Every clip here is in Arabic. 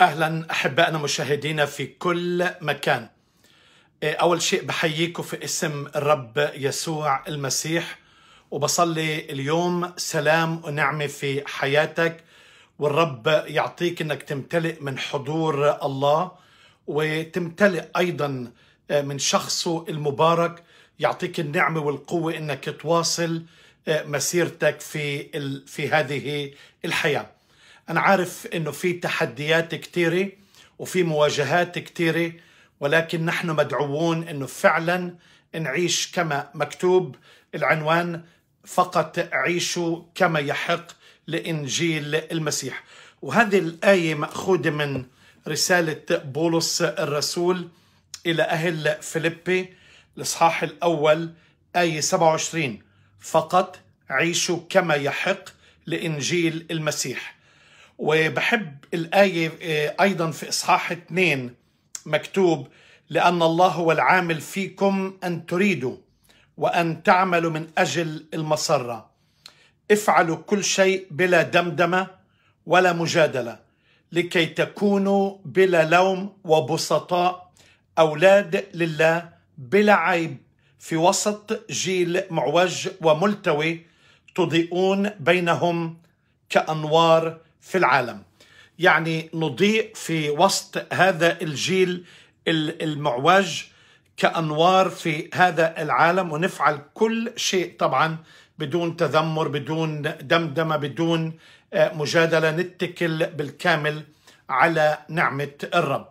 اهلا احبائنا مشاهدينا في كل مكان إيه، اول شيء بحييكم في اسم الرب يسوع المسيح وبصلي اليوم سلام ونعمه في حياتك والرب يعطيك انك تمتلئ من حضور الله وتمتلئ ايضا إيه، من شخصه المبارك يعطيك النعمه والقوه انك تواصل إيه، مسيرتك في في هذه الحياه أنا عارف أنه في تحديات كثيرة وفي مواجهات كثيرة ولكن نحن مدعوون أنه فعلا نعيش كما مكتوب العنوان فقط عيشوا كما يحق لإنجيل المسيح وهذه الآية مأخوذة من رسالة بولس الرسول إلى أهل فيليبي الإصحاح الأول آية 27 فقط عيشوا كما يحق لإنجيل المسيح وبحب الآية آه، أيضا في إصحاح 2 مكتوب لأن الله هو العامل فيكم أن تريدوا وأن تعملوا من أجل المسرة افعلوا كل شيء بلا دمدمة ولا مجادلة لكي تكونوا بلا لوم وبسطاء أولاد لله بلا عيب في وسط جيل معوج وملتوي تضيئون بينهم كأنوار في العالم يعني نضيء في وسط هذا الجيل المعوج كأنوار في هذا العالم ونفعل كل شيء طبعا بدون تذمر بدون دمدمة بدون آه، مجادلة نتكل بالكامل على نعمة الرب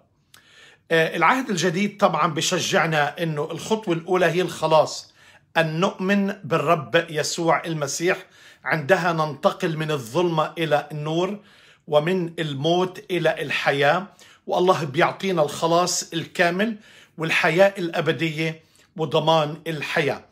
آه، العهد الجديد طبعا بشجعنا أنه الخطوة الأولى هي الخلاص أن نؤمن بالرب يسوع المسيح عندها ننتقل من الظلمة إلى النور ومن الموت إلى الحياة والله بيعطينا الخلاص الكامل والحياة الأبدية وضمان الحياة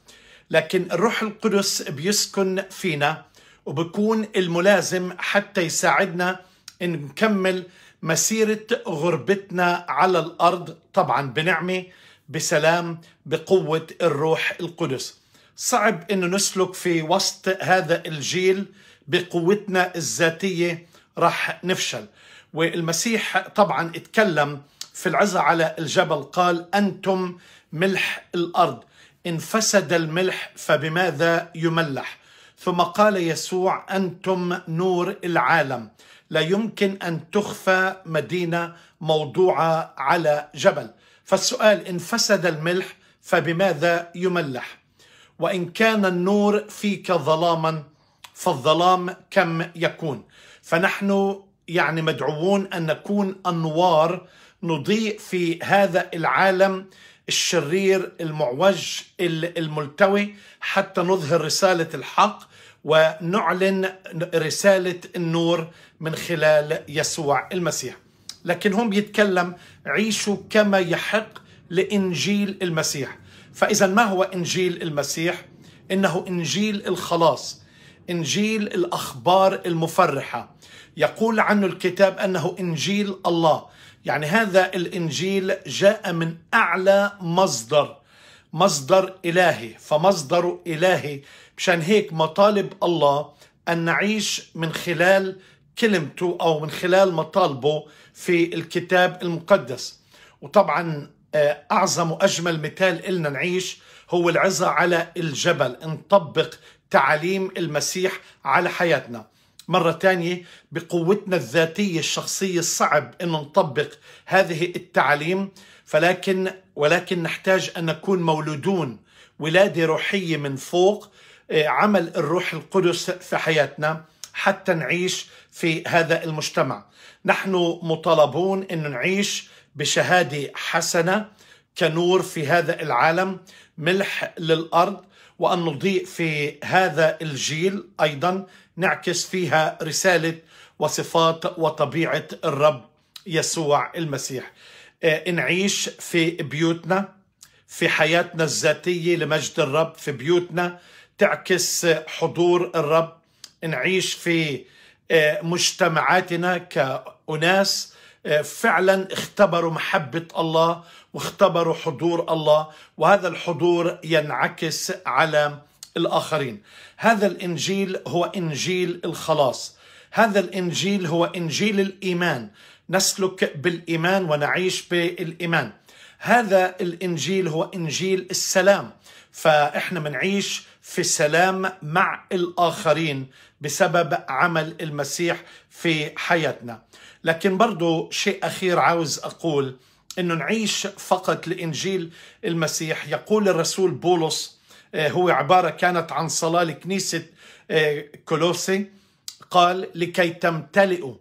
لكن الروح القدس بيسكن فينا وبكون الملازم حتى يساعدنا إن نكمل مسيرة غربتنا على الأرض طبعا بنعمة بسلام بقوة الروح القدس صعب أن نسلك في وسط هذا الجيل بقوتنا الذاتية رح نفشل والمسيح طبعا اتكلم في العزة على الجبل قال أنتم ملح الأرض إن فسد الملح فبماذا يملح ثم قال يسوع أنتم نور العالم لا يمكن أن تخفى مدينة موضوعة على جبل فالسؤال إن فسد الملح فبماذا يملح وإن كان النور فيك ظلاما فالظلام كم يكون فنحن يعني مدعوون أن نكون أنوار نضيء في هذا العالم الشرير المعوج الملتوي حتى نظهر رسالة الحق ونعلن رسالة النور من خلال يسوع المسيح لكن هم يتكلم عيشوا كما يحق لإنجيل المسيح فإذا ما هو إنجيل المسيح؟ إنه إنجيل الخلاص إنجيل الأخبار المفرحة يقول عنه الكتاب أنه إنجيل الله يعني هذا الإنجيل جاء من أعلى مصدر مصدر إلهي فمصدره إلهي مشان هيك مطالب الله أن نعيش من خلال كلمته أو من خلال مطالبه في الكتاب المقدس وطبعا آه، أعظم وأجمل مثال إلنا نعيش هو العزة على الجبل نطبق تعاليم المسيح على حياتنا مرة تانية بقوتنا الذاتية الشخصية صعب أن نطبق هذه التعاليم فلكن ولكن نحتاج أن نكون مولودون ولادة روحية من فوق آه، عمل الروح القدس في حياتنا حتى نعيش في هذا المجتمع نحن مطالبون أن نعيش بشهادة حسنة كنور في هذا العالم ملح للأرض وأن نضيء في هذا الجيل أيضا نعكس فيها رسالة وصفات وطبيعة الرب يسوع المسيح آه، نعيش في بيوتنا في حياتنا الذاتية لمجد الرب في بيوتنا تعكس حضور الرب نعيش في آه، مجتمعاتنا كأناس آه، فعلا اختبروا محبة الله واختبروا حضور الله وهذا الحضور ينعكس على الآخرين هذا الإنجيل هو إنجيل الخلاص هذا الإنجيل هو إنجيل الإيمان نسلك بالإيمان ونعيش بالإيمان هذا الإنجيل هو إنجيل السلام فإحنا بنعيش في سلام مع الآخرين بسبب عمل المسيح في حياتنا لكن برضو شيء أخير عاوز أقول أنه نعيش فقط لإنجيل المسيح يقول الرسول بولس آه، هو عبارة كانت عن صلاة لكنيسة آه، كولوسي قال لكي تمتلئوا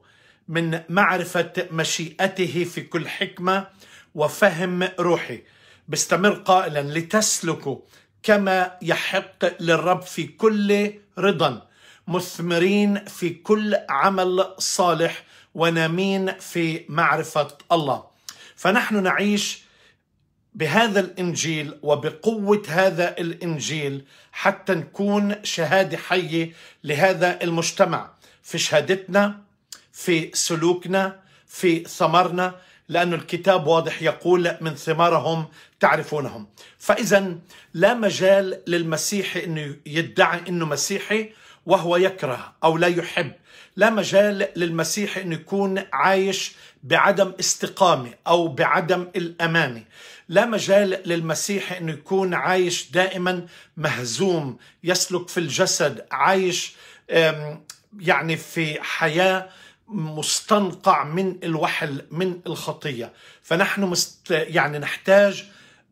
من معرفة مشيئته في كل حكمة وفهم روحي بيستمر قائلا لتسلكوا كما يحق للرب في كل رضا مثمرين في كل عمل صالح ونامين في معرفه الله فنحن نعيش بهذا الانجيل وبقوه هذا الانجيل حتى نكون شهاده حيه لهذا المجتمع في شهادتنا في سلوكنا في ثمرنا لأن الكتاب واضح يقول من ثمارهم تعرفونهم فإذا لا مجال للمسيحي أنه يدعي أنه مسيحي وهو يكره أو لا يحب لا مجال للمسيحي أنه يكون عايش بعدم استقامة أو بعدم الأمانة لا مجال للمسيح أنه يكون عايش دائما مهزوم يسلك في الجسد عايش يعني في حياة مستنقع من الوحل من الخطيه فنحن مست يعني نحتاج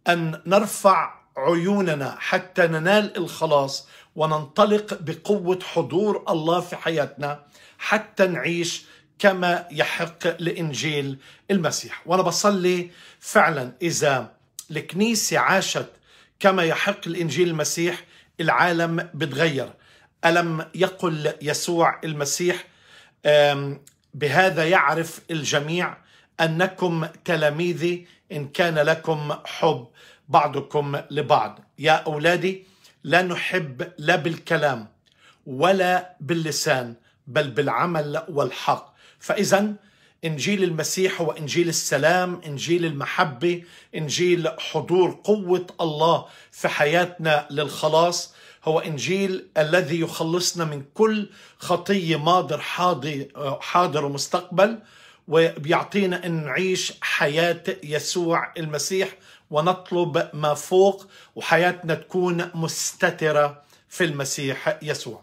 ان نرفع عيوننا حتى ننال الخلاص وننطلق بقوه حضور الله في حياتنا حتى نعيش كما يحق لانجيل المسيح وانا بصلي فعلا اذا الكنيسه عاشت كما يحق الانجيل المسيح العالم بتغير الم يقل يسوع المسيح بهذا يعرف الجميع انكم تلاميذي ان كان لكم حب بعضكم لبعض يا اولادي لا نحب لا بالكلام ولا باللسان بل بالعمل والحق فاذا انجيل المسيح هو انجيل السلام انجيل المحبه انجيل حضور قوه الله في حياتنا للخلاص هو إنجيل الذي يخلصنا من كل خطية ماضر حاضر, حاضر ومستقبل وبيعطينا أن نعيش حياة يسوع المسيح ونطلب ما فوق وحياتنا تكون مستترة في المسيح يسوع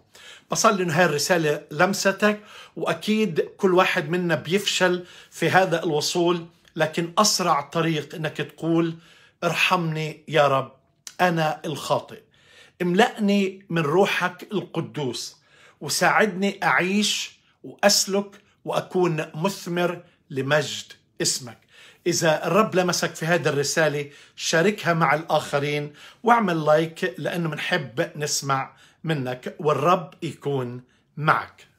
بصلي انه هاي الرسالة لمستك واكيد كل واحد منا بيفشل في هذا الوصول لكن اسرع طريق انك تقول ارحمني يا رب انا الخاطئ املأني من روحك القدوس وساعدني أعيش وأسلك وأكون مثمر لمجد اسمك إذا الرب لمسك في هذه الرسالة شاركها مع الآخرين واعمل لايك لأنه بنحب نسمع منك والرب يكون معك